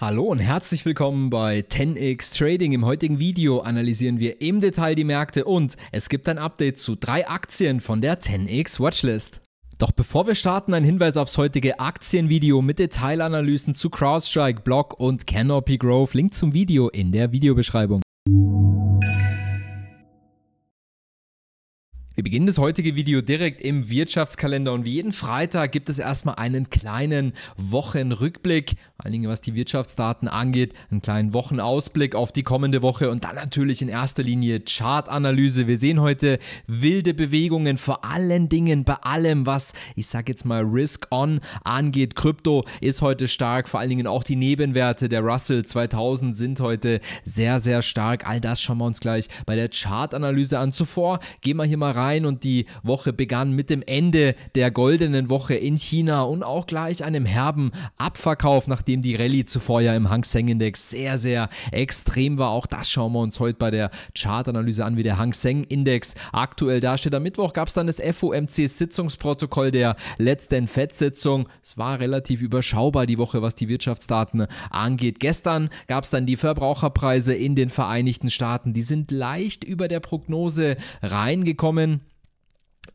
Hallo und herzlich willkommen bei 10x Trading. Im heutigen Video analysieren wir im Detail die Märkte und es gibt ein Update zu drei Aktien von der 10x Watchlist. Doch bevor wir starten, ein Hinweis aufs heutige Aktienvideo mit Detailanalysen zu CrowdStrike, Block und Canopy Growth. Link zum Video in der Videobeschreibung. Wir beginnen das heutige Video direkt im Wirtschaftskalender und wie jeden Freitag gibt es erstmal einen kleinen Wochenrückblick, vor einige was die Wirtschaftsdaten angeht, einen kleinen Wochenausblick auf die kommende Woche und dann natürlich in erster Linie Chartanalyse. Wir sehen heute wilde Bewegungen, vor allen Dingen bei allem, was ich sage jetzt mal Risk-On angeht. Krypto ist heute stark, vor allen Dingen auch die Nebenwerte der Russell 2000 sind heute sehr, sehr stark. All das schauen wir uns gleich bei der Chartanalyse an. Zuvor gehen wir hier mal rein rein und die Woche begann mit dem Ende der goldenen Woche in China und auch gleich einem herben Abverkauf, nachdem die Rallye zuvor ja im Hang Seng Index sehr, sehr extrem war. Auch das schauen wir uns heute bei der Chartanalyse an, wie der Hang Seng Index aktuell dasteht. Am Mittwoch gab es dann das FOMC-Sitzungsprotokoll der letzten FED-Sitzung. Es war relativ überschaubar die Woche, was die Wirtschaftsdaten angeht. Gestern gab es dann die Verbraucherpreise in den Vereinigten Staaten. Die sind leicht über der Prognose reingekommen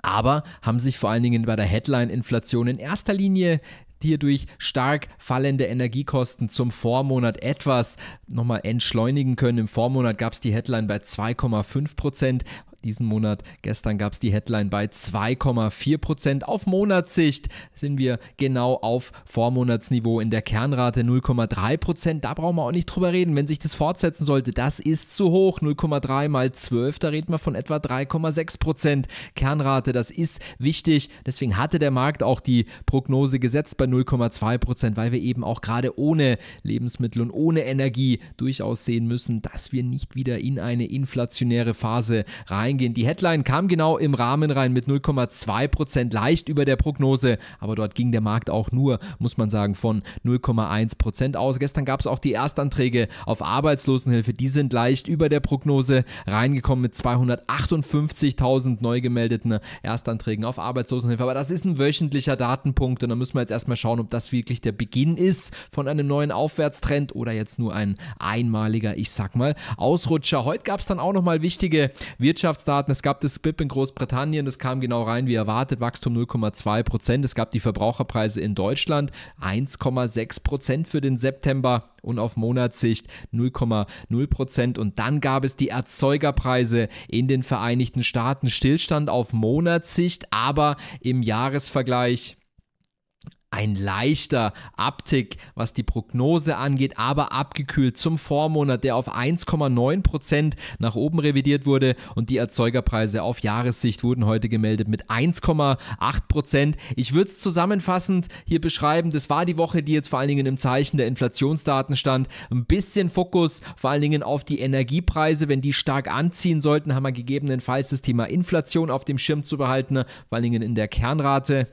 aber haben sich vor allen Dingen bei der Headline-Inflation in erster Linie hierdurch stark fallende Energiekosten zum Vormonat etwas nochmal entschleunigen können. Im Vormonat gab es die Headline bei 2,5 Prozent diesen Monat. Gestern gab es die Headline bei 2,4 Prozent. Auf Monatssicht sind wir genau auf Vormonatsniveau in der Kernrate 0,3 Prozent. Da brauchen wir auch nicht drüber reden. Wenn sich das fortsetzen sollte, das ist zu hoch. 0,3 mal 12, da reden wir von etwa 3,6 Prozent Kernrate. Das ist wichtig. Deswegen hatte der Markt auch die Prognose gesetzt bei 0,2 Prozent, weil wir eben auch gerade ohne Lebensmittel und ohne Energie durchaus sehen müssen, dass wir nicht wieder in eine inflationäre Phase rein eingehen. Die Headline kam genau im Rahmen rein mit 0,2 Prozent, leicht über der Prognose, aber dort ging der Markt auch nur, muss man sagen, von 0,1 Prozent aus. Gestern gab es auch die Erstanträge auf Arbeitslosenhilfe, die sind leicht über der Prognose reingekommen mit 258.000 neu gemeldeten Erstanträgen auf Arbeitslosenhilfe. Aber das ist ein wöchentlicher Datenpunkt und da müssen wir jetzt erstmal schauen, ob das wirklich der Beginn ist von einem neuen Aufwärtstrend oder jetzt nur ein einmaliger, ich sag mal, Ausrutscher. Heute gab es dann auch nochmal wichtige Wirtschafts Wirtschaftsdaten. Es gab das BIP in Großbritannien, das kam genau rein wie erwartet, Wachstum 0,2 Prozent. Es gab die Verbraucherpreise in Deutschland 1,6 Prozent für den September und auf Monatssicht 0,0 Prozent. Und dann gab es die Erzeugerpreise in den Vereinigten Staaten. Stillstand auf Monatssicht, aber im Jahresvergleich ein leichter Abtick, was die Prognose angeht, aber abgekühlt zum Vormonat, der auf 1,9 Prozent nach oben revidiert wurde und die Erzeugerpreise auf Jahressicht wurden heute gemeldet mit 1,8 Prozent. Ich würde es zusammenfassend hier beschreiben, das war die Woche, die jetzt vor allen Dingen im Zeichen der Inflationsdaten stand. Ein bisschen Fokus vor allen Dingen auf die Energiepreise, wenn die stark anziehen sollten, haben wir gegebenenfalls das Thema Inflation auf dem Schirm zu behalten, vor allen Dingen in der Kernrate.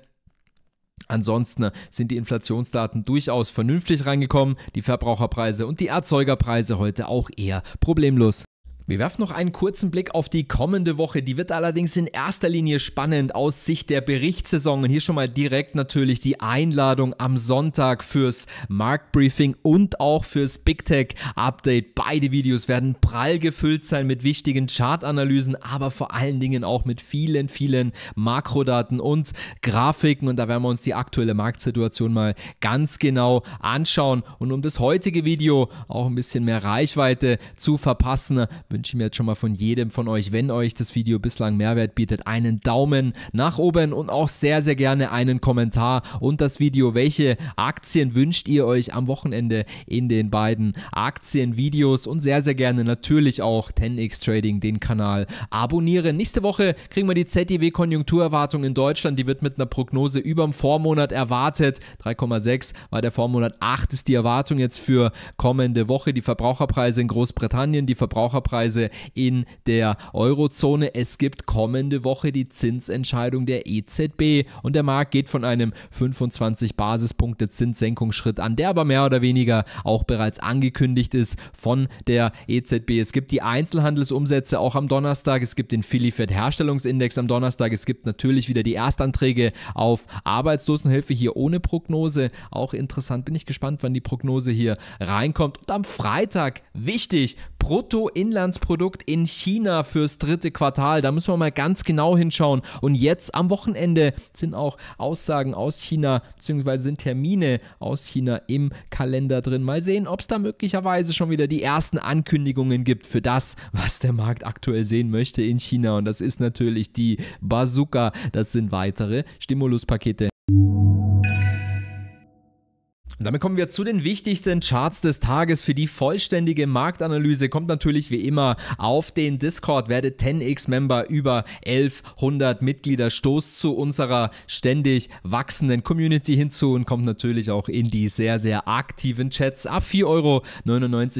Ansonsten äh, sind die Inflationsdaten durchaus vernünftig reingekommen, die Verbraucherpreise und die Erzeugerpreise heute auch eher problemlos. Wir werfen noch einen kurzen Blick auf die kommende Woche. Die wird allerdings in erster Linie spannend aus Sicht der Berichtssaison. Und hier schon mal direkt natürlich die Einladung am Sonntag fürs Marktbriefing und auch fürs Big Tech Update. Beide Videos werden prall gefüllt sein mit wichtigen Chartanalysen, aber vor allen Dingen auch mit vielen, vielen Makrodaten und Grafiken. Und da werden wir uns die aktuelle Marktsituation mal ganz genau anschauen. Und um das heutige Video auch ein bisschen mehr Reichweite zu verpassen, bin wünsche mir jetzt schon mal von jedem von euch, wenn euch das Video bislang Mehrwert bietet, einen Daumen nach oben und auch sehr, sehr gerne einen Kommentar und das Video. Welche Aktien wünscht ihr euch am Wochenende in den beiden Aktienvideos? Und sehr, sehr gerne natürlich auch 10x Trading, den Kanal abonnieren. Nächste Woche kriegen wir die ZDW-Konjunkturerwartung in Deutschland. Die wird mit einer Prognose über dem Vormonat erwartet. 3,6 war der Vormonat, 8 ist die Erwartung jetzt für kommende Woche. Die Verbraucherpreise in Großbritannien, die Verbraucherpreise Anleihenpreise in der Eurozone. Es gibt kommende Woche die Zinsentscheidung der EZB und der Markt geht von einem 25 Basispunkte Zinssenkungsschritt an, der aber mehr oder weniger auch bereits angekündigt ist von der EZB. Es gibt die Einzelhandelsumsätze auch am Donnerstag, es gibt den Filifed Herstellungsindex am Donnerstag, es gibt natürlich wieder die Erstanträge auf Arbeitslosenhilfe hier ohne Prognose. Auch interessant, bin ich gespannt, wann die Prognose hier reinkommt. Und am Freitag, wichtig, Bruttoinlandsprodukt in China fürs dritte Quartal. Da müssen wir mal ganz genau hinschauen. Und jetzt am Wochenende sind auch Aussagen aus China beziehungsweise sind Termine aus China im Kalender drin. Mal sehen, ob es da möglicherweise schon wieder die ersten Ankündigungen gibt für das, was der Markt aktuell sehen möchte in China. Und das ist natürlich die Bazooka. Das sind weitere Stimuluspakete. Und damit kommen wir zu den wichtigsten Charts des Tages. Für die vollständige Marktanalyse kommt natürlich wie immer auf den Discord. Werdet 10x-Member über 1100 Mitglieder. Stoßt zu unserer ständig wachsenden Community hinzu und kommt natürlich auch in die sehr, sehr aktiven Chats. Ab 4,99 Euro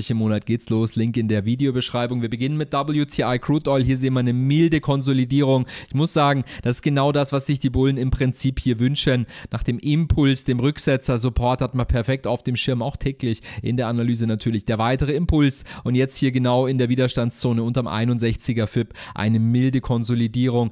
im Monat geht's los. Link in der Videobeschreibung. Wir beginnen mit WTI Crude Oil. Hier sehen wir eine milde Konsolidierung. Ich muss sagen, das ist genau das, was sich die Bullen im Prinzip hier wünschen. Nach dem Impuls, dem Rücksetzer, Support hat man perfekt auf dem Schirm, auch täglich in der Analyse natürlich. Der weitere Impuls und jetzt hier genau in der Widerstandszone unterm 61er FIP eine milde Konsolidierung.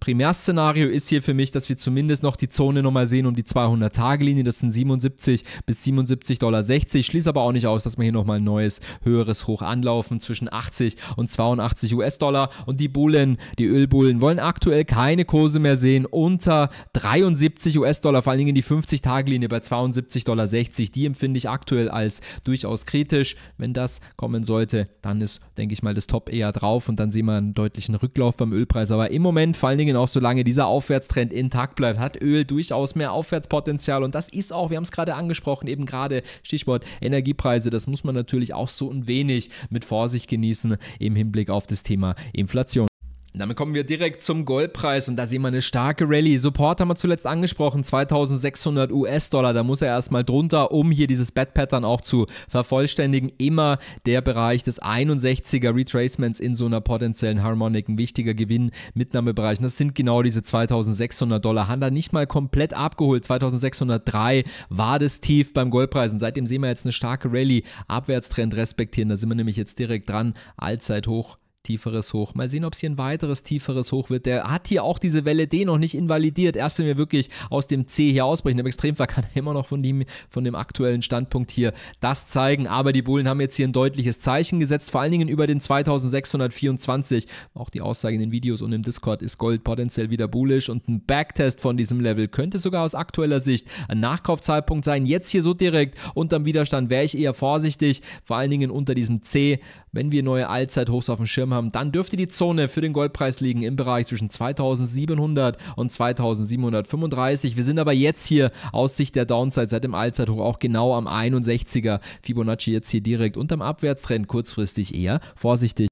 Primärszenario ist hier für mich, dass wir zumindest noch die Zone nochmal sehen um die 200-Tage-Linie. Das sind 77 bis 77,60 Dollar. Schließt aber auch nicht aus, dass wir hier nochmal ein neues, höheres Hoch anlaufen zwischen 80 und 82 US-Dollar. Und die Bullen, die Ölbullen, wollen aktuell keine Kurse mehr sehen unter 73 US-Dollar, vor allen Dingen die 50-Tage-Linie bei 72,60 Dollar. Die empfinde ich aktuell als durchaus kritisch. Wenn das kommen sollte, dann ist, denke ich mal, das Top eher drauf und dann sehen wir einen deutlichen Rücklauf beim Ölpreis. Aber im Moment, vor allen Dingen Dingen auch, solange dieser Aufwärtstrend intakt bleibt, hat Öl durchaus mehr Aufwärtspotenzial. Und das ist auch, wir haben es gerade angesprochen, eben gerade Stichwort Energiepreise, das muss man natürlich auch so ein wenig mit Vorsicht genießen im Hinblick auf das Thema Inflation. Damit kommen wir direkt zum Goldpreis und da sehen wir eine starke Rallye. Support haben wir zuletzt angesprochen, 2600 US-Dollar. Da muss er erstmal drunter, um hier dieses Bad-Pattern auch zu vervollständigen. Immer der Bereich des 61er Retracements in so einer potenziellen Harmonic ein wichtiger Gewinn. Mitnahmebereich. Und das sind genau diese 2600 Dollar. Haben da nicht mal komplett abgeholt. 2603 war das Tief beim Goldpreis und seitdem sehen wir jetzt eine starke Rallye. Abwärtstrend respektieren. Da sind wir nämlich jetzt direkt dran. Allzeit hoch tieferes Hoch. Mal sehen, ob es hier ein weiteres tieferes Hoch wird. Der hat hier auch diese Welle D noch nicht invalidiert. Erst wenn wir wirklich aus dem C hier ausbrechen, im Extremfall kann er immer noch von dem, von dem aktuellen Standpunkt hier das zeigen. Aber die Bullen haben jetzt hier ein deutliches Zeichen gesetzt, vor allen Dingen über den 2624. Auch die Aussage in den Videos und im Discord ist Gold potenziell wieder bullisch und ein Backtest von diesem Level könnte sogar aus aktueller Sicht ein Nachkaufzeitpunkt sein. Jetzt hier so direkt unterm Widerstand wäre ich eher vorsichtig, vor allen Dingen unter diesem C. Wenn wir neue Allzeithochs auf dem Schirm Momentum haben, dann dürfte die Zone für den Goldpreis liegen im Bereich zwischen 2700 und 2735. Wir sind aber jetzt hier aus Sicht der Downside seit dem Allzeithoch auch genau am 61er Fibonacci jetzt hier direkt unterm Abwärtstrend kurzfristig eher vorsichtig.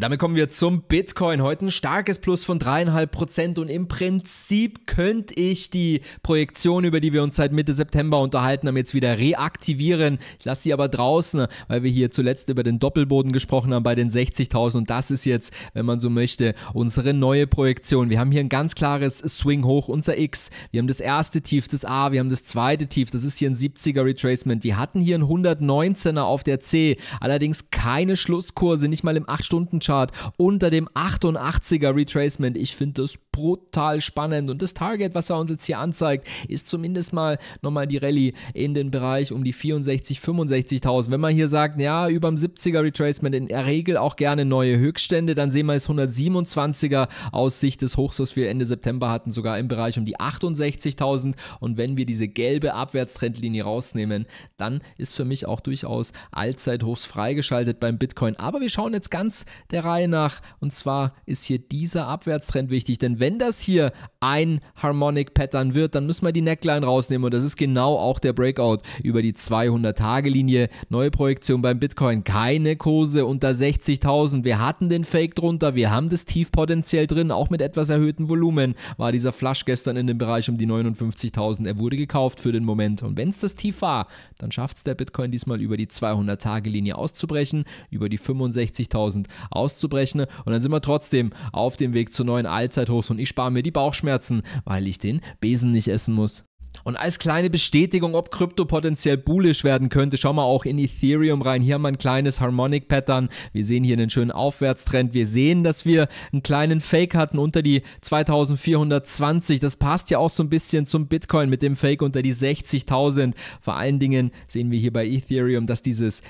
Damit kommen wir zum Bitcoin. Heute ein starkes Plus von 3,5% und im Prinzip könnte ich die Projektion, über die wir uns seit Mitte September unterhalten haben, jetzt wieder reaktivieren. Ich lasse sie aber draußen, weil wir hier zuletzt über den Doppelboden gesprochen haben bei den 60.000 und das ist jetzt, wenn man so möchte, unsere neue Projektion. Wir haben hier ein ganz klares Swing hoch, unser X. Wir haben das erste Tief, das A, wir haben das zweite Tief, das ist hier ein 70er Retracement. Wir hatten hier ein 119er auf der C, allerdings keine Schlusskurse, nicht mal im 8 Stunden Chart unter dem 88er Retracement. Ich finde das brutal spannend und das Target, was er uns jetzt hier anzeigt, ist zumindest mal nochmal die Rallye in den Bereich um die 64, 65.000. Wenn man hier sagt, ja, über dem 70er Retracement in der Regel auch gerne neue Höchststände, dann sehen wir es 127er aus Sicht des Hochs, was wir Ende September hatten, sogar im Bereich um die 68.000 und wenn wir diese gelbe Abwärtstrendlinie rausnehmen, dann ist für mich auch durchaus Allzeithochs freigeschaltet beim Bitcoin. Aber wir schauen jetzt ganz der der Reihe nach. Und zwar ist hier dieser Abwärtstrend wichtig, denn wenn das hier ein Harmonic Pattern wird, dann müssen wir die Neckline rausnehmen und das ist genau auch der Breakout über die 200-Tage-Linie. Neue Projektion beim Bitcoin, keine Kurse unter 60.000. Wir hatten den Fake drunter, wir haben das Tief potenziell drin, auch mit etwas erhöhtem Volumen war dieser Flash gestern in dem Bereich um die 59.000. Er wurde gekauft für den Moment und wenn es das Tief war, dann schafft es der Bitcoin diesmal über die 200-Tage-Linie auszubrechen, über die 65.000 auszubrechen. Und dann sind wir trotzdem auf dem Weg zu neuen Allzeithochs und ich spare mir die Bauchschmerzen, weil ich den Besen nicht essen muss. Und als kleine Bestätigung, ob Krypto potenziell bullish werden könnte, schauen wir auch in Ethereum rein. Hier haben wir ein kleines Harmonic Pattern. Wir sehen hier einen schönen Aufwärtstrend. Wir sehen, dass wir einen kleinen Fake hatten unter die 2420. Das passt ja auch so ein bisschen zum Bitcoin mit dem Fake unter die 60.000. Vor allen Dingen sehen wir hier bei Ethereum, dass dieses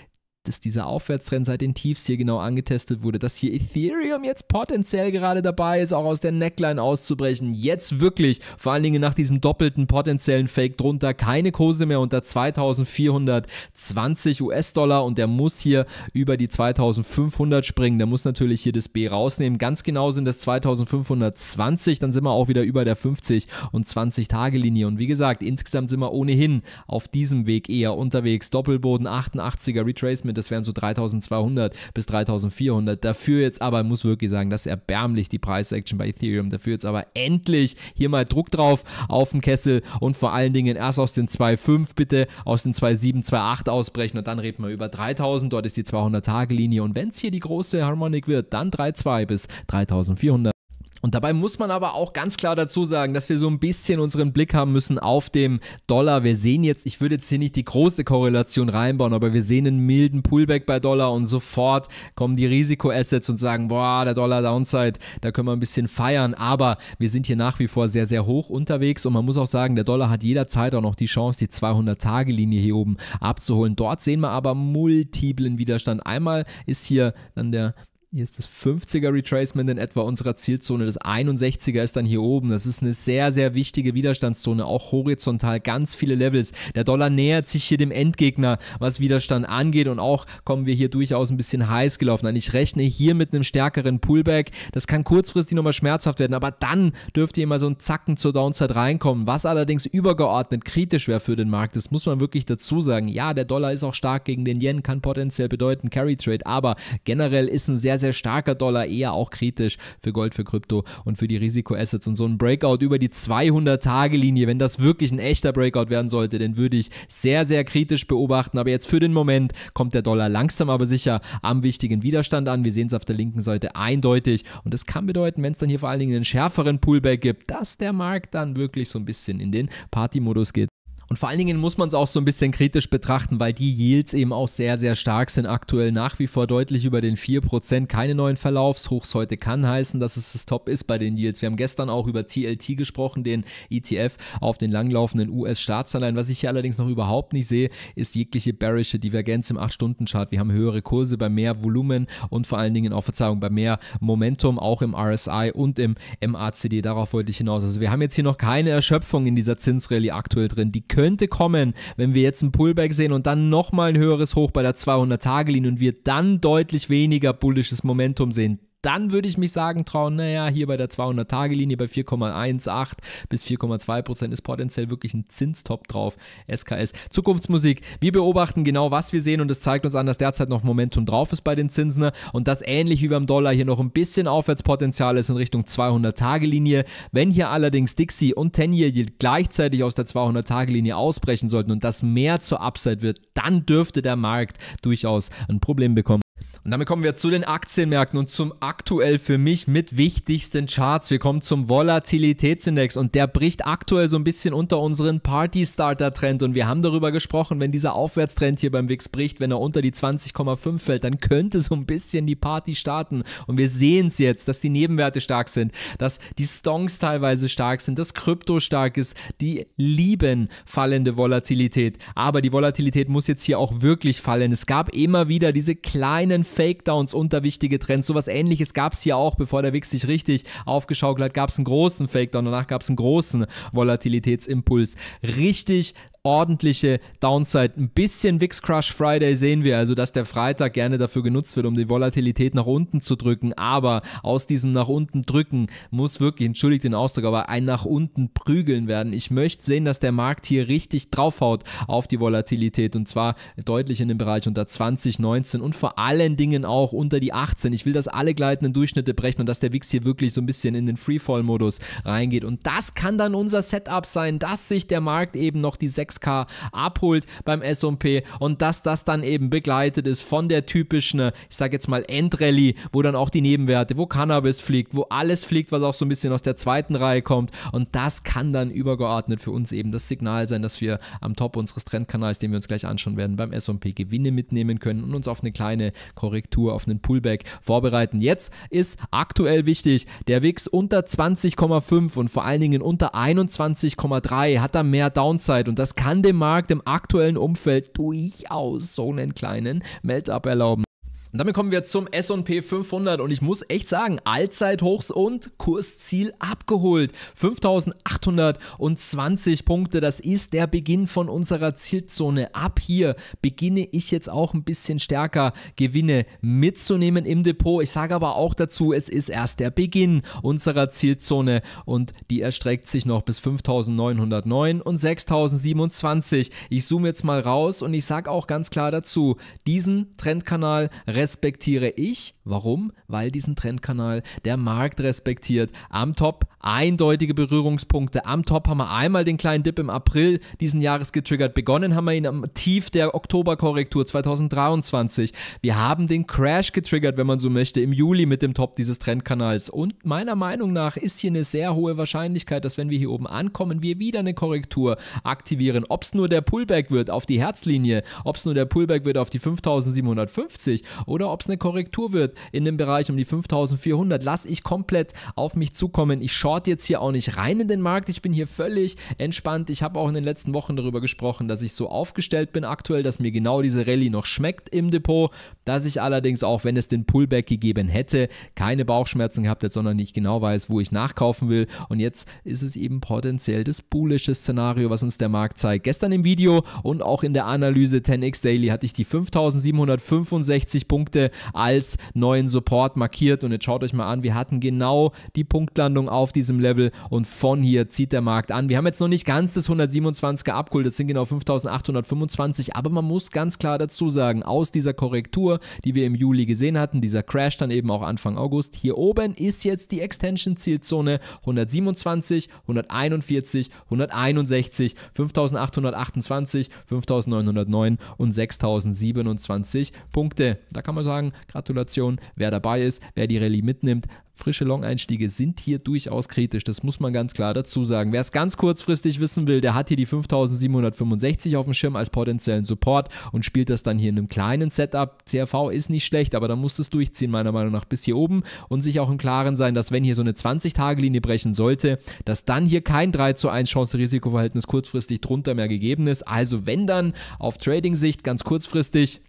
dass dieser Aufwärtstrend seit den Tiefs hier genau angetestet wurde, dass hier Ethereum jetzt potenziell gerade dabei ist, auch aus der Neckline auszubrechen. Jetzt wirklich, vor allen Dingen nach diesem doppelten potenziellen Fake drunter, keine Kurse mehr unter 2420 US-Dollar und der muss hier über die 2500 springen. Der muss natürlich hier das B rausnehmen. Ganz genau sind das 2520, dann sind wir auch wieder über der 50 und 20 Tage Linie. Und wie gesagt, insgesamt sind wir ohnehin auf diesem Weg eher unterwegs. Doppelboden 88er Retracement das wären so 3200 bis 3400. Dafür jetzt aber, muss wirklich sagen, das ist erbärmlich, die Preisaction bei Ethereum. Dafür jetzt aber endlich hier mal Druck drauf auf den Kessel und vor allen Dingen erst aus den 2,5 bitte, aus den 2,7, 2,8 ausbrechen und dann reden wir über 3000. Dort ist die 200-Tage-Linie und wenn es hier die große Harmonik wird, dann 3,2 bis 3400. Und dabei muss man aber auch ganz klar dazu sagen, dass wir so ein bisschen unseren Blick haben müssen auf dem Dollar. Wir sehen jetzt, ich würde jetzt hier nicht die große Korrelation reinbauen, aber wir sehen einen milden Pullback bei Dollar und sofort kommen die Risikoassets und sagen, boah, der Dollar Downside, da können wir ein bisschen feiern. Aber wir sind hier nach wie vor sehr, sehr hoch unterwegs und man muss auch sagen, der Dollar hat jederzeit auch noch die Chance, die 200-Tage-Linie hier oben abzuholen. Dort sehen wir aber multiplen Widerstand. Einmal ist hier dann der hier ist das 50er Retracement in etwa unserer Zielzone. Das 61er ist dann hier oben. Das ist eine sehr, sehr wichtige Widerstandszone, auch horizontal, ganz viele Levels. Der Dollar nähert sich hier dem Endgegner, was Widerstand angeht. Und auch kommen wir hier durchaus ein bisschen heiß gelaufen. An. Ich rechne hier mit einem stärkeren Pullback. Das kann kurzfristig nochmal schmerzhaft werden, aber dann dürfte hier mal so ein Zacken zur Downside reinkommen. Was allerdings übergeordnet kritisch wäre für den Markt, das muss man wirklich dazu sagen. Ja, der Dollar ist auch stark gegen den Yen, kann potenziell bedeuten Carry Trade, aber generell ist ein sehr sehr, starker Dollar eher auch kritisch für Gold, für Krypto und für die Risikoassets. Und so ein Breakout über die 200-Tage-Linie, wenn das wirklich ein echter Breakout werden sollte, dann würde ich sehr, sehr kritisch beobachten. Aber jetzt für den Moment kommt der Dollar langsam, aber sicher am wichtigen Widerstand an. Wir sehen es auf der linken Seite eindeutig. Und das kann bedeuten, wenn es dann hier vor allen Dingen einen schärferen Pullback gibt, dass der Markt dann wirklich so ein bisschen in den Party-Modus geht. Und vor allen Dingen muss man es auch so ein bisschen kritisch betrachten, weil die Yields eben auch sehr, sehr stark sind. Aktuell nach wie vor deutlich über den 4%. Keine neuen Verlaufshochs heute kann heißen, dass es das Top ist bei den Yields. Wir haben gestern auch über TLT gesprochen, den ETF auf den langlaufenden US-Staatsanleihen. Was ich hier allerdings noch überhaupt nicht sehe, ist jegliche bearische Divergenz im 8-Stunden-Chart. Wir haben höhere Kurse bei mehr Volumen und vor allen Dingen auch, Verzeihung, bei mehr Momentum, auch im RSI und im MACD. Darauf wollte ich hinaus. Also wir haben jetzt hier noch keine Erschöpfung in dieser Zinsrallye aktuell drin. Die könnte kommen, wenn wir jetzt ein Pullback sehen und dann nochmal ein höheres Hoch bei der 200-Tage-Linie und wir dann deutlich weniger bullisches Momentum sehen dann würde ich mich sagen, trauen, naja, hier bei der 200-Tage-Linie bei 4,18 bis 4,2 Prozent ist potenziell wirklich ein Zinstop drauf. SKS. Zukunftsmusik. Wir beobachten genau, was wir sehen und es zeigt uns an, dass derzeit noch Momentum drauf ist bei den Zinsen ne? und das ähnlich wie beim Dollar hier noch ein bisschen Aufwärtspotenzial ist in Richtung 200-Tage-Linie. Wenn hier allerdings Dixie und Tenier gleichzeitig aus der 200-Tage-Linie ausbrechen sollten und das mehr zur Upside wird, dann dürfte der Markt durchaus ein Problem bekommen. Und damit kommen wir zu den Aktienmärkten und zum aktuell für mich mit wichtigsten Charts. Wir kommen zum Volatilitätsindex und der bricht aktuell so ein bisschen unter unseren Party-Starter-Trend. Und wir haben darüber gesprochen, wenn dieser Aufwärtstrend hier beim WIX bricht, wenn er unter die 20,5 fällt, dann könnte so ein bisschen die Party starten. Und wir sehen es jetzt, dass die Nebenwerte stark sind, dass die Stonks teilweise stark sind, dass Krypto stark ist, die lieben fallende Volatilität. Aber die Volatilität muss jetzt hier auch wirklich fallen. Es gab immer wieder diese kleinen Fake-Downs unter wichtige Trends. Sowas ähnliches gab es hier auch, bevor der Wix sich richtig aufgeschaukelt hat, gab es einen großen Fake-Down, danach gab es einen großen Volatilitätsimpuls. Richtig ordentliche Downside. Ein bisschen Wix Crush Friday sehen wir, also dass der Freitag gerne dafür genutzt wird, um die Volatilität nach unten zu drücken. Aber aus diesem nach unten drücken muss wirklich, entschuldigt den Ausdruck, aber ein nach unten prügeln werden. Ich möchte sehen, dass der Markt hier richtig draufhaut auf die Volatilität und zwar deutlich in dem Bereich unter 2019 und vor allen Dingen Dingen auch unter die 18. Ich will, dass alle gleitenden Durchschnitte brechen und dass der Wix hier wirklich so ein bisschen in den Freefall-Modus reingeht. Und das kann dann unser Setup sein, dass sich der Markt eben noch die 6K abholt beim S&P und dass das dann eben begleitet ist von der typischen, ich sage jetzt mal Endrallye, wo dann auch die Nebenwerte, wo Cannabis fliegt, wo alles fliegt, was auch so ein bisschen aus der zweiten Reihe kommt. Und das kann dann übergeordnet für uns eben das Signal sein, dass wir am Top unseres Trendkanals, den wir uns gleich anschauen werden, beim S&P Gewinne mitnehmen können und uns auf eine kleine Korrektur Korrektur auf einen Pullback vorbereiten. Jetzt ist aktuell wichtig, der Wix unter 20,5 und vor allen Dingen unter 21,3 hat da mehr Downside und das kann dem Markt im aktuellen Umfeld durchaus so einen kleinen Melt-up erlauben. Und damit kommen wir zum S&P 500 und ich muss echt sagen, Allzeithochs und Kursziel abgeholt. 5820 Punkte, das ist der Beginn von unserer Zielzone. Ab hier beginne ich jetzt auch ein bisschen stärker Gewinne mitzunehmen im Depot. Ich sage aber auch dazu, es ist erst der Beginn unserer Zielzone und die erstreckt sich noch bis 5909 und 6027. Ich zoome jetzt mal raus und ich sage auch ganz klar dazu, diesen Trendkanal respektiere ich. Warum? Weil diesen Trendkanal der Markt respektiert. Am Top eindeutige Berührungspunkte. Am Top haben wir einmal den kleinen Dip im April diesen Jahres getriggert. Begonnen haben wir ihn am Tief der Oktoberkorrektur 2023. Wir haben den Crash getriggert, wenn man so möchte, im Juli mit dem Top dieses Trendkanals. Und meiner Meinung nach ist hier eine sehr hohe Wahrscheinlichkeit, dass wenn wir hier oben ankommen, wir wieder eine Korrektur aktivieren. Ob es nur der Pullback wird auf die Herzlinie, ob es nur der Pullback wird auf die 5750 oder ob es eine Korrektur wird in dem Bereich um die 5400, lasse ich komplett auf mich zukommen. Ich short jetzt hier auch nicht rein in den Markt. Ich bin hier völlig entspannt. Ich habe auch in den letzten Wochen darüber gesprochen, dass ich so aufgestellt bin aktuell, dass mir genau diese Rallye noch schmeckt im Depot, dass ich allerdings auch, wenn es den Pullback gegeben hätte, keine Bauchschmerzen gehabt hätte, sondern nicht genau weiß, wo ich nachkaufen will. Und jetzt ist es eben potenziell das bullische Szenario, was uns der Markt zeigt. Gestern im Video und auch in der Analyse 10x Daily hatte ich die 5765 Punkte Punkte als neuen Support markiert. Und jetzt schaut euch mal an, wir hatten genau die Punktlandung auf diesem Level und von hier zieht der Markt an. Wir haben jetzt noch nicht ganz das 127er abgeholt, das sind genau 5825, aber man muss ganz klar dazu sagen, aus dieser Korrektur, die wir im Juli gesehen hatten, dieser Crash dann eben auch Anfang August, hier oben ist jetzt die Extension-Zielzone 127, 141, 161, 5828, 5909 und 6027 Punkte. Da kann kann man sagen, Gratulation, wer dabei ist, wer die Rallye mitnimmt. Frische Long-Einstiege sind hier durchaus kritisch, das muss man ganz klar dazu sagen. Wer es ganz kurzfristig wissen will, der hat hier die 5765 auf dem Schirm als potenziellen Support und spielt das dann hier in einem kleinen Setup. CRV ist nicht schlecht, aber da muss es durchziehen, meiner Meinung nach, bis hier oben und sich auch im Klaren sein, dass wenn hier so eine 20-Tage-Linie brechen sollte, dass dann hier kein 3 zu 1 Chance-Risiko-Verhältnis kurzfristig drunter mehr gegeben ist. Also wenn dann auf Trading-Sicht ganz kurzfristig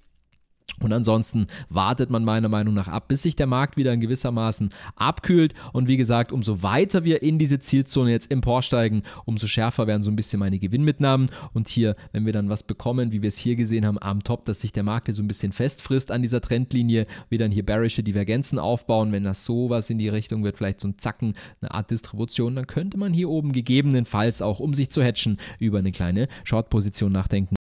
und ansonsten wartet man meiner Meinung nach ab, bis sich der Markt wieder in gewissermaßen abkühlt. Und wie gesagt, umso weiter wir in diese Zielzone jetzt emporsteigen, umso schärfer werden so ein bisschen meine Gewinnmitnahmen. Und hier, wenn wir dann was bekommen, wie wir es hier gesehen haben, am Top, dass sich der Markt hier so ein bisschen festfrisst an dieser Trendlinie, wir dann hier bearische Divergenzen aufbauen. Wenn das sowas in die Richtung wird, vielleicht so ein Zacken, eine Art Distribution, dann könnte man hier oben gegebenenfalls auch, um sich zu hatchen, über eine kleine Short-Position nachdenken.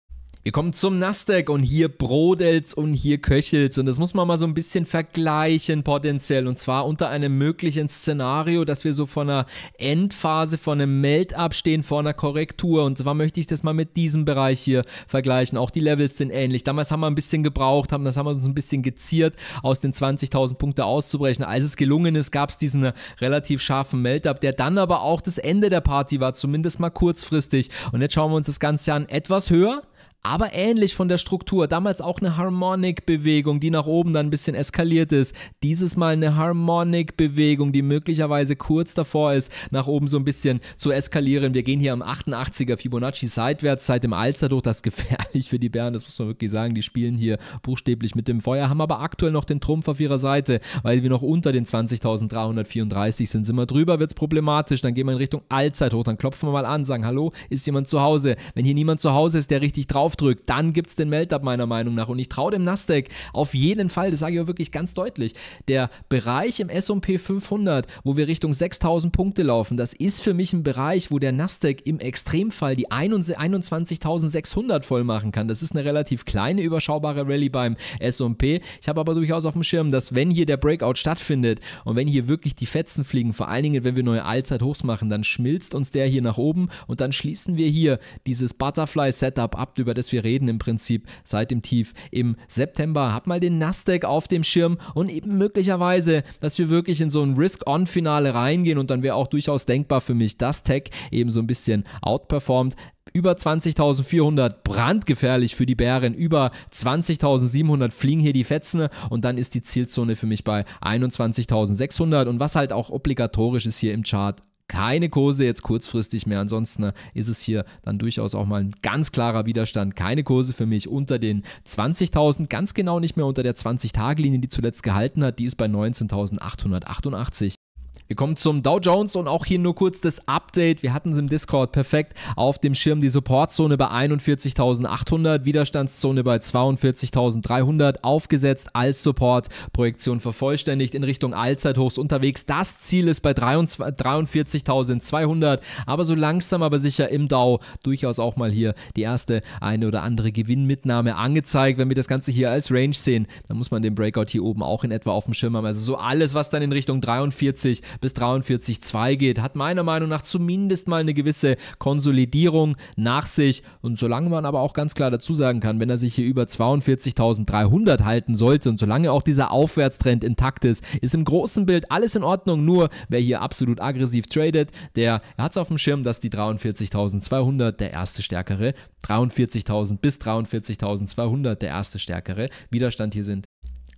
Wir kommen zum Nasdaq und hier brodelt's und hier köchelt's und das muss man mal so ein bisschen vergleichen potenziell und zwar unter einem möglichen Szenario, dass wir so von einer Endphase, von einem Melt-up stehen, vor einer Korrektur und zwar möchte ich das mal mit diesem Bereich hier vergleichen. Auch die Levels sind ähnlich. Damals haben wir ein bisschen gebraucht, haben das haben wir uns ein bisschen geziert, aus den 20.000 Punkten auszubrechen. Als es gelungen ist, gab es diesen relativ scharfen Melt-up, der dann aber auch das Ende der Party war, zumindest mal kurzfristig. Und jetzt schauen wir uns das Ganze an etwas höher aber ähnlich von der Struktur. Damals auch eine Harmonic-Bewegung, die nach oben dann ein bisschen eskaliert ist. Dieses Mal eine Harmonic-Bewegung, die möglicherweise kurz davor ist, nach oben so ein bisschen zu eskalieren. Wir gehen hier am 88er Fibonacci seitwärts seit dem Alster durch. Das ist gefährlich für die Bären, das muss man wirklich sagen. Die spielen hier buchstäblich mit dem Feuer, haben aber aktuell noch den Trumpf auf ihrer Seite, weil wir noch unter den 20.334 sind. Sind wir drüber, wird es problematisch. Dann gehen wir in Richtung Allzeithoch. Dann klopfen wir mal an, sagen, hallo, ist jemand zu Hause? Wenn hier niemand zu Hause ist, der richtig drauf draufdrückt, dann gibt es den Meltup meiner Meinung nach. Und ich traue dem Nasdaq auf jeden Fall, das sage ich auch wirklich ganz deutlich, der Bereich im S&P 500, wo wir Richtung 6000 Punkte laufen, das ist für mich ein Bereich, wo der Nasdaq im Extremfall die 21.600 voll machen kann. Das ist eine relativ kleine, überschaubare Rallye beim S&P. Ich habe aber durchaus auf dem Schirm, dass wenn hier der Breakout stattfindet und wenn hier wirklich die Fetzen fliegen, vor allen Dingen, wenn wir neue Allzeithochs machen, dann schmilzt uns der hier nach oben und dann schließen wir hier dieses Butterfly-Setup ab, über das wir reden im Prinzip seit dem Tief im September. Hab mal den Nasdaq auf dem Schirm und eben möglicherweise, dass wir wirklich in so ein Risk-On-Finale reingehen und dann wäre auch durchaus denkbar für mich, dass Tech eben so ein bisschen outperformt über 20.400 brandgefährlich für die Bären, über 20.700 fliegen hier die Fetzen und dann ist die Zielzone für mich bei 21.600 und was halt auch obligatorisch ist hier im Chart, keine Kurse jetzt kurzfristig mehr. Ansonsten äh, ist es hier dann durchaus auch mal ein ganz klarer Widerstand. Keine Kurse für mich unter den 20.000, ganz genau nicht mehr unter der 20-Tage-Linie, die zuletzt gehalten hat. Die ist bei 19.888. Wir kommen zum Dow Jones und auch hier nur kurz das Update. Wir hatten es im Discord perfekt auf dem Schirm. Die Supportzone bei 41.800, Widerstandszone bei 42.300 aufgesetzt als Support. Projektion vervollständigt in Richtung Allzeithochs unterwegs. Das Ziel ist bei 43.200, aber so langsam aber sicher im Dow durchaus auch mal hier die erste eine oder andere Gewinnmitnahme angezeigt. Wenn wir das Ganze hier als Range sehen, dann muss man den Breakout hier oben auch in etwa auf dem Schirm haben. Also so alles, was dann in Richtung 43 bis 43,2 geht, hat meiner Meinung nach zumindest mal eine gewisse Konsolidierung nach sich. Und solange man aber auch ganz klar dazu sagen kann, wenn er sich hier über 42.300 halten sollte und solange auch dieser Aufwärtstrend intakt ist, ist im großen Bild alles in Ordnung. Nur wer hier absolut aggressiv tradet, der hat es auf dem Schirm, dass die 43.200 der erste stärkere, 43.000 bis 43.200 der erste stärkere Widerstand hier sind.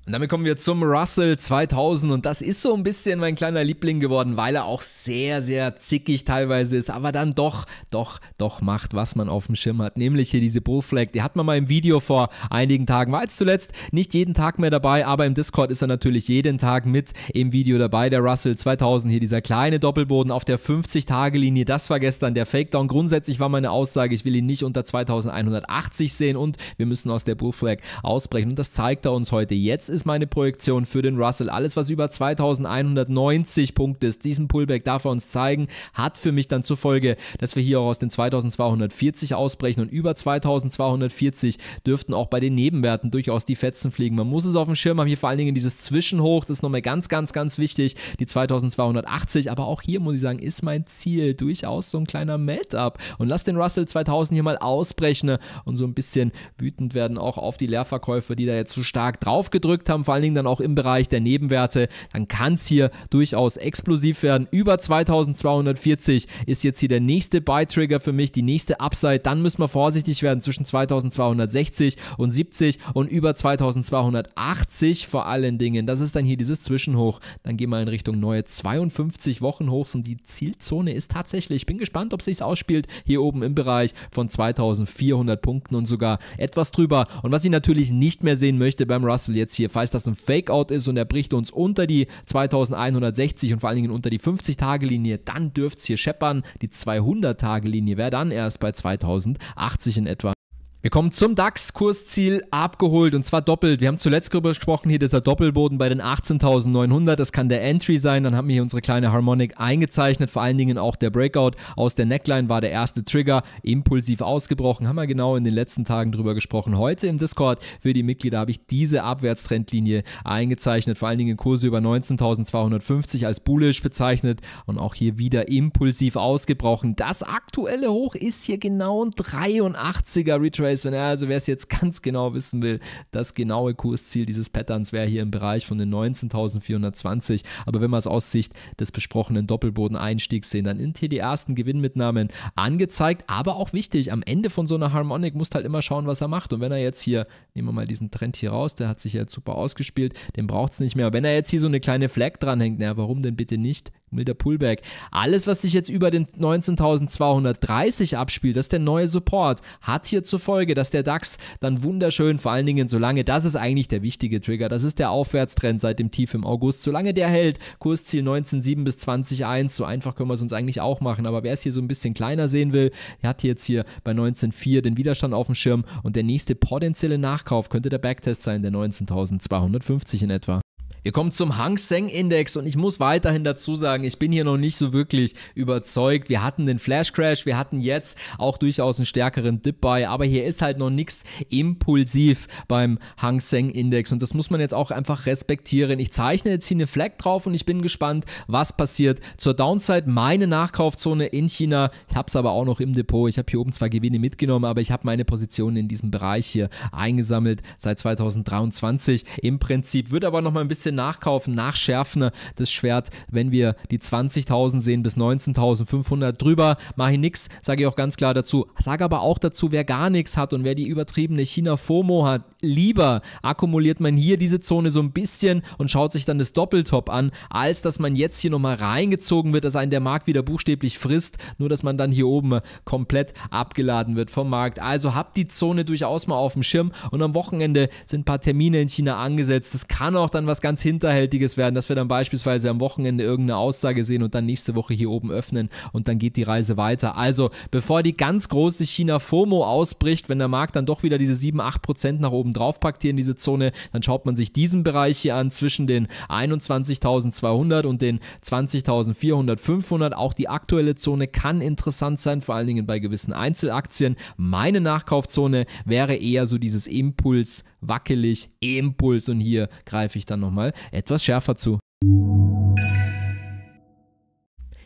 Und damit kommen wir zum Russell 2000 und das ist so ein bisschen mein kleiner Liebling geworden, weil er auch sehr, sehr zickig teilweise ist, aber dann doch, doch, doch macht, was man auf dem Schirm hat, nämlich hier diese Bullflag. Die hat man mal im Video vor einigen Tagen, war jetzt zuletzt nicht jeden Tag mehr dabei, aber im Discord ist er natürlich jeden Tag mit im Video dabei, der Russell 2000, hier dieser kleine Doppelboden auf der 50-Tage-Linie, das war gestern der Fakedown, Grundsätzlich war meine Aussage, ich will ihn nicht unter 2180 sehen und wir müssen aus der Bullflag ausbrechen und das zeigt er uns heute. Jetzt ist ist meine Projektion für den Russell. Alles, was über 2190 Punkte ist, diesen Pullback darf er uns zeigen, hat für mich dann zur Folge, dass wir hier auch aus den 2240 ausbrechen und über 2240 dürften auch bei den Nebenwerten durchaus die Fetzen fliegen. Man muss es auf dem Schirm haben, hier vor allen Dingen dieses Zwischenhoch, das ist nochmal ganz, ganz, ganz wichtig, die 2280, aber auch hier muss ich sagen, ist mein Ziel durchaus so ein kleiner Melt-Up und lass den Russell 2000 hier mal ausbrechen und so ein bisschen wütend werden auch auf die Leerverkäufer, die da jetzt zu so stark drauf gedrückt gewirkt haben, vor allen Dingen dann auch im Bereich der Nebenwerte, dann kann es hier durchaus explosiv werden. Über 2240 ist jetzt hier der nächste Buy-Trigger für mich, die nächste Upside. Dann müssen wir vorsichtig werden zwischen 2260 und 70 und über 2280 vor allen Dingen. Das ist dann hier dieses Zwischenhoch. Dann gehen wir in Richtung neue 52 Wochen hochs und die Zielzone ist tatsächlich, ich bin gespannt, ob es sich ausspielt, hier oben im Bereich von 2400 Punkten und sogar etwas drüber. Und was ich natürlich nicht mehr sehen möchte beim Russell jetzt hier falls das ein Fakeout ist und er bricht uns unter die 2160 und vor allen Dingen unter die 50-Tage-Linie, dann dürft es hier scheppern. Die 200-Tage-Linie wäre dann erst bei 2080 in etwa. Wir kommen zum DAX-Kursziel abgeholt und zwar doppelt. Wir haben zuletzt darüber gesprochen, hier dieser Doppelboden bei den 18.900. Das kann der Entry sein. Dann haben wir hier unsere kleine Harmonic eingezeichnet. Vor allen Dingen auch der Breakout aus der Neckline war der erste Trigger. Impulsiv ausgebrochen. Haben wir genau in den letzten Tagen darüber gesprochen. Heute im Discord für die Mitglieder habe ich diese Abwärtstrendlinie eingezeichnet. Vor allen Dingen Kurse über 19.250 als bullish bezeichnet und auch hier wieder impulsiv ausgebrochen. Das aktuelle Hoch ist hier genau ein 83er Retracement. Sideways, wenn er, also wer es jetzt ganz genau wissen will, das genaue Kursziel dieses Patterns wäre hier im Bereich von den 19.420. Aber wenn wir es aus Sicht des besprochenen Doppelbodeneinstiegs sehen, dann sind hier die ersten Gewinnmitnahmen angezeigt. Aber auch wichtig, am Ende von so einer Harmonic musst halt immer schauen, was er macht. Und wenn er jetzt hier, nehmen wir mal diesen Trend hier raus, der hat sich jetzt super ausgespielt, den braucht es nicht mehr. Wenn er jetzt hier so eine kleine Flag dranhängt, na, warum denn bitte nicht? milder Pullback. Alles, was sich jetzt über den 19.230 abspielt, das ist der neue Support, hat hier zur Folge, dass der DAX dann wunderschön, vor allen Dingen solange, das ist eigentlich der wichtige Trigger, das ist der Aufwärtstrend seit dem Tief im August, solange der hält, Kursziel 19.7 bis 20.1, so einfach können wir es uns eigentlich auch machen, aber wer es hier so ein bisschen kleiner sehen will, der hat jetzt hier bei 19.4 den Widerstand auf dem Schirm und der nächste potenzielle Nachkauf könnte der Backtest sein, der 19.250 in etwa. Wir kommen zum Hang Seng Index und ich muss weiterhin dazu sagen, ich bin hier noch nicht so wirklich überzeugt. Wir hatten den Flash Crash, wir hatten jetzt auch durchaus einen stärkeren Dip bei, aber hier ist halt noch nichts impulsiv beim Hang Seng Index und das muss man jetzt auch einfach respektieren. Ich zeichne jetzt hier eine Flag drauf und ich bin gespannt, was passiert. Zur Downside meine Nachkaufzone in China. Ich habe es aber auch noch im Depot. Ich habe hier oben zwar Gewinne mitgenommen, aber ich habe meine Positionen in diesem Bereich hier eingesammelt seit 2023. Im Prinzip wird aber noch mal ein bisschen bisschen nachkaufen, nachschärfen, ne, das Schwert, wenn wir die 20.000 sehen bis 19.500 drüber. Mache ich nichts, sage ich auch ganz klar dazu. Sage aber auch dazu, wer gar nichts hat und wer die übertriebene China-FOMO hat, lieber akkumuliert man hier diese Zone so ein bisschen und schaut sich dann das Doppeltop an, als dass man jetzt hier nochmal reingezogen wird, dass einen der Markt wieder buchstäblich frisst, nur dass man dann hier oben komplett abgeladen wird vom Markt. Also habt die Zone durchaus mal auf dem Schirm und am Wochenende sind ein paar Termine in China angesetzt. Das kann auch dann was ganz ganz Hinterhältiges werden, dass wir dann beispielsweise am Wochenende irgendeine Aussage sehen und dann nächste Woche hier oben öffnen und dann geht die Reise weiter. Also, bevor die ganz große China-FOMO ausbricht, wenn der Markt dann doch wieder diese 7, 8 nach oben drauf packt hier in diese Zone, dann schaut man sich diesen Bereich hier an zwischen den 21.200 und den 20.400, 500. Auch die aktuelle Zone kann interessant sein, vor allen Dingen bei gewissen Einzelaktien. Meine Nachkaufzone wäre eher so dieses Impuls wackelig, Impuls und hier greife ich dann nochmal etwas schärfer zu.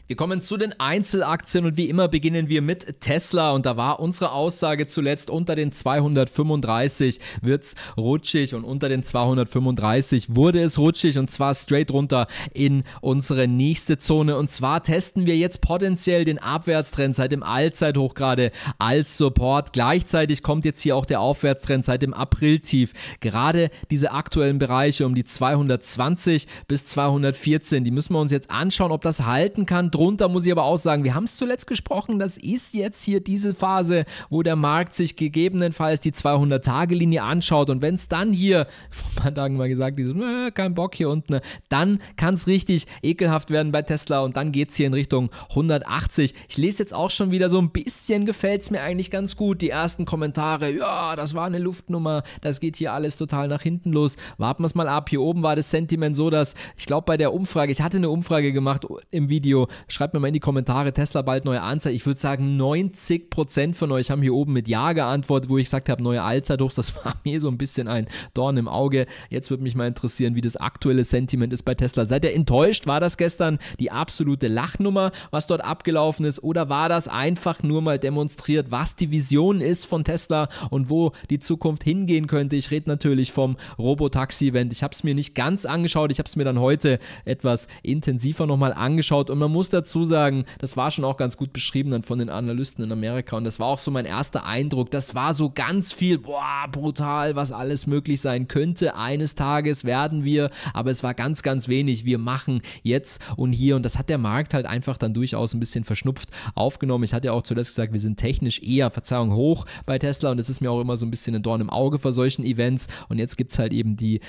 Wir kommen zu den Einzelaktien und wie immer beginnen wir mit Tesla und da war unsere Aussage zuletzt unter den 235 wird es rutschig und unter den 235 wurde es rutschig und zwar straight runter in unsere nächste Zone und zwar testen wir jetzt potenziell den Abwärtstrend seit dem Allzeithoch gerade als Support. Gleichzeitig kommt jetzt hier auch der Aufwärtstrend seit dem April-Tief. Gerade diese aktuellen Bereiche um die 220 bis 214, die müssen wir uns jetzt anschauen, ob das halten kann drunter muss ich aber auch sagen, wir haben es zuletzt gesprochen, das ist jetzt hier diese Phase, wo der Markt sich gegebenenfalls die 200-Tage-Linie anschaut und wenn es dann hier, vor ein paar Tagen mal gesagt, dieses, äh, kein Bock hier unten, ne, dann kann es richtig ekelhaft werden bei Tesla und dann geht es hier in Richtung 180. Ich lese jetzt auch schon wieder so ein bisschen, gefällt es mir eigentlich ganz gut, die ersten Kommentare, ja, das war eine Luftnummer, das geht hier alles total nach hinten los, warten wir es mal ab. Hier oben war das Sentiment so, dass ich glaube bei der Umfrage, ich hatte eine Umfrage gemacht im Video Schreibt mir mal in die Kommentare, Tesla bald neue Anzahl. Ich würde sagen, 90% von euch haben hier oben mit Ja geantwortet, wo ich gesagt habe, neue Allzeithochs. Das war mir so ein bisschen ein Dorn im Auge. Jetzt würde mich mal interessieren, wie das aktuelle Sentiment ist bei Tesla. Seid ihr enttäuscht? War das gestern die absolute Lachnummer, was dort abgelaufen ist? Oder war das einfach nur mal demonstriert, was die Vision ist von Tesla und wo die Zukunft hingehen könnte? Ich rede natürlich vom Robotaxi-Event. Ich habe es mir nicht ganz angeschaut. Ich habe es mir dann heute etwas intensiver nochmal angeschaut und man muss dazu sagen, das war schon auch ganz gut beschrieben dann von den Analysten in Amerika und das war auch so mein erster Eindruck. Das war so ganz viel, boah, brutal, was alles möglich sein könnte. Eines Tages werden wir, aber es war ganz, ganz wenig. Wir machen jetzt und hier und das hat der Markt halt einfach dann durchaus ein bisschen verschnupft aufgenommen. Ich hatte ja auch zuletzt gesagt, wir sind technisch eher, Verzeihung, hoch bei Tesla und es ist mir auch immer so ein bisschen ein Dorn im Auge vor solchen Events und jetzt gibt es halt eben die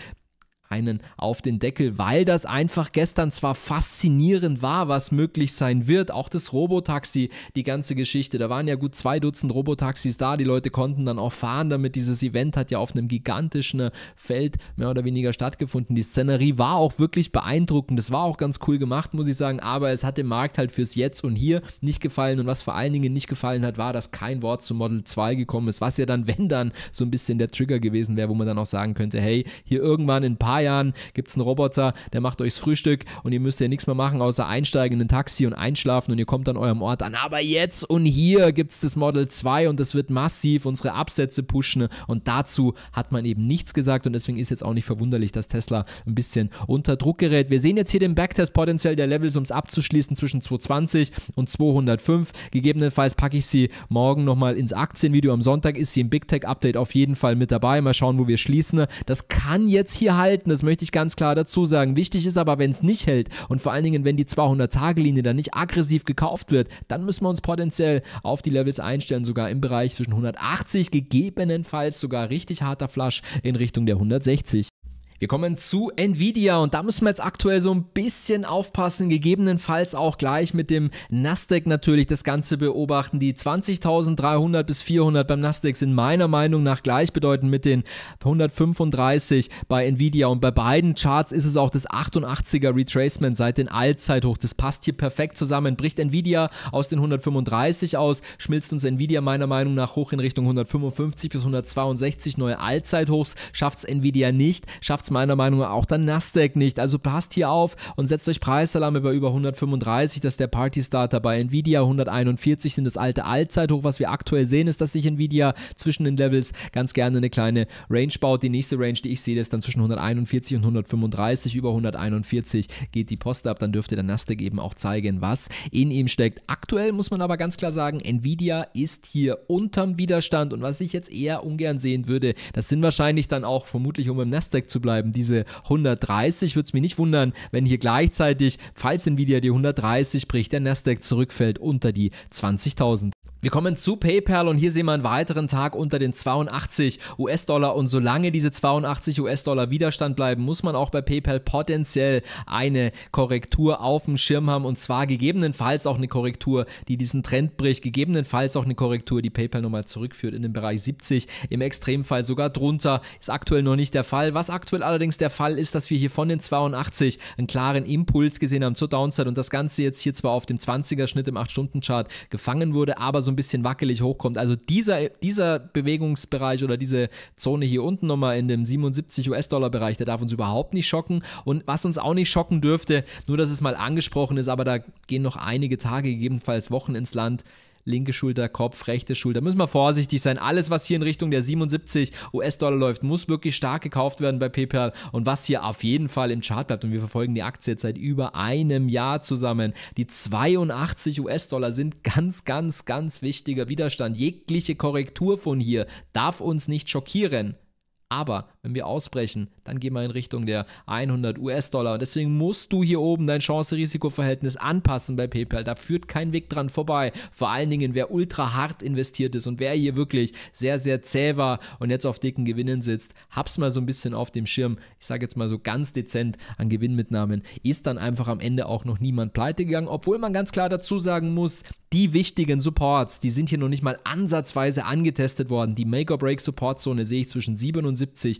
einen auf den Deckel, weil das einfach gestern zwar faszinierend war, was möglich sein wird, auch das Robotaxi, die ganze Geschichte, da waren ja gut zwei Dutzend Robotaxis da, die Leute konnten dann auch fahren damit, dieses Event hat ja auf einem gigantischen äh, Feld mehr oder weniger stattgefunden, die Szenerie war auch wirklich beeindruckend, das war auch ganz cool gemacht, muss ich sagen, aber es hat dem Markt halt fürs Jetzt und Hier nicht gefallen und was vor allen Dingen nicht gefallen hat, war, dass kein Wort zu Model 2 gekommen ist, was ja dann, wenn dann, so ein bisschen der Trigger gewesen wäre, wo man dann auch sagen könnte, hey, hier irgendwann in ein paar Jahren gibt es einen Roboter, der macht euch das Frühstück und ihr müsst ja nichts mehr machen, außer einsteigen in ein Taxi und einschlafen und ihr kommt an eurem Ort an. Aber jetzt und hier gibt es das Model 2 und das wird massiv unsere Absätze pushen und dazu hat man eben nichts gesagt und deswegen ist jetzt auch nicht verwunderlich, dass Tesla ein bisschen unter Druck gerät. Wir sehen jetzt hier den Backtest potenziell der Levels, um es abzuschließen, zwischen 220 und 205. Gegebenenfalls packe ich sie morgen nochmal ins Aktienvideo. Am Sonntag ist sie im Big Tech Update auf jeden Fall mit dabei. Mal schauen, wo wir schließen. Das kann jetzt hier halten halten, das möchte ich ganz klar dazu sagen. Wichtig ist aber, wenn es nicht hält und vor allen Dingen, wenn die 200-Tage-Linie dann nicht aggressiv gekauft wird, dann müssen wir uns potenziell auf die Levels einstellen, sogar im Bereich zwischen 180, gegebenenfalls sogar richtig harter Flush in Richtung der 160. Wir kommen zu Nvidia und da müssen wir jetzt aktuell so ein bisschen aufpassen, gegebenenfalls auch gleich mit dem Nasdaq natürlich das Ganze beobachten. Die 20.300 bis 400 beim Nasdaq sind meiner Meinung nach gleichbedeutend mit den 135 bei Nvidia und bei beiden Charts ist es auch das 88er Retracement seit den Allzeithoch. Das passt hier perfekt zusammen. Bricht Nvidia aus den 135 aus, schmilzt uns Nvidia meiner Meinung nach hoch in Richtung 155 bis 162 neue Allzeithochs, schafft es Nvidia nicht, schafft macht es meiner Meinung nach auch der Nasdaq nicht. Also passt hier auf und setzt euch Preisalarme bei über 135, dass der Party Starter bei Nvidia 141 sind das alte Allzeithoch. Was wir aktuell sehen, ist, dass sich Nvidia zwischen den Levels ganz gerne eine kleine Range baut. Die nächste Range, die ich sehe, ist dann zwischen 141 und 135. Über 141 geht die Post ab. Dann dürfte der Nasdaq eben auch zeigen, was in ihm steckt. Aktuell muss man aber ganz klar sagen, Nvidia ist hier unterm Widerstand. Und was ich jetzt eher ungern sehen würde, das sind wahrscheinlich dann auch vermutlich, um im Nasdaq zu bleiben, bleiben, diese 130. Würde es mich nicht wundern, wenn hier gleichzeitig, falls Nvidia die 130 bricht, der Nasdaq zurückfällt unter die 20.000. Wir kommen zu PayPal und hier sehen wir einen weiteren Tag unter den 82 US-Dollar und solange diese 82 US-Dollar Widerstand bleiben, muss man auch bei PayPal potenziell eine Korrektur auf dem Schirm haben und zwar gegebenenfalls auch eine Korrektur, die diesen Trend bricht, gegebenenfalls auch eine Korrektur, die PayPal nochmal zurückführt in den Bereich 70, im Extremfall sogar drunter, ist aktuell noch nicht der Fall. Was aktuell allerdings der Fall ist, dass wir hier von den 82 einen klaren Impuls gesehen haben zur Downside und das Ganze jetzt hier zwar auf dem 20er-Schnitt im 8-Stunden-Chart gefangen wurde, aber so ein ein bisschen wackelig hochkommt. Also dieser, dieser Bewegungsbereich oder diese Zone hier unten nochmal in dem 77 US-Dollar-Bereich, der darf uns überhaupt nicht schocken. Und was uns auch nicht schocken dürfte, nur dass es mal angesprochen ist, aber da gehen noch einige Tage, gegebenenfalls Wochen ins Land, linke Schulter, Kopf, rechte Schulter. Müssen wir vorsichtig sein. Alles, was hier in Richtung der 77 US-Dollar läuft, muss wirklich stark gekauft werden bei PayPal. Und was hier auf jeden Fall im Chart bleibt, und wir verfolgen die Aktie jetzt seit über einem Jahr zusammen, die 82 US-Dollar sind ganz, ganz, ganz wichtiger Widerstand. Jegliche Korrektur von hier darf uns nicht schockieren. Aber wenn wir ausbrechen, dann gehen wir in Richtung der 100 US-Dollar. Und deswegen musst du hier oben dein Chance-Risiko-Verhältnis anpassen bei PayPal. Da führt kein Weg dran vorbei. Vor allen Dingen, wer ultra hart investiert ist und wer hier wirklich sehr, sehr zäh war und jetzt auf dicken Gewinnen sitzt, hab's mal so ein bisschen auf dem Schirm. Ich sage jetzt mal so ganz dezent an Gewinnmitnahmen. Ist dann einfach am Ende auch noch niemand pleite gegangen, obwohl man ganz klar dazu sagen muss, die wichtigen Supports, die sind hier noch nicht mal ansatzweise angetestet worden. Die Make-or-Break-Support-Zone sehe ich zwischen 77